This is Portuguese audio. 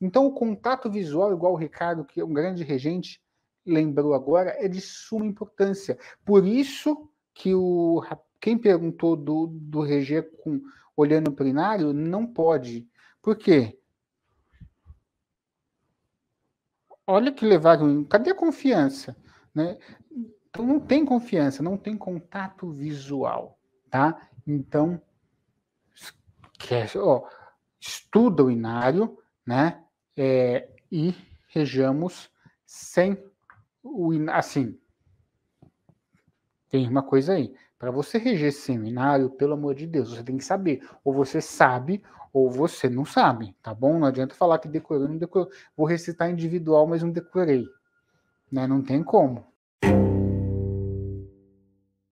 Então, o contato visual, igual o Ricardo, que é um grande regente, lembrou agora, é de suma importância. Por isso que o quem perguntou do, do Regê com, olhando para o inário não pode. Por quê? Olha que levaram. Cadê a confiança? Né? Então, não tem confiança, não tem contato visual. tá? Então, esquece, ó, estuda o inário, né? é, e rejamos sem o assim. Tem uma coisa aí. Para você reger seminário, pelo amor de Deus, você tem que saber. Ou você sabe, ou você não sabe, tá bom? Não adianta falar que decorou, não decorou. Vou recitar individual, mas não decorei. Né? Não tem como.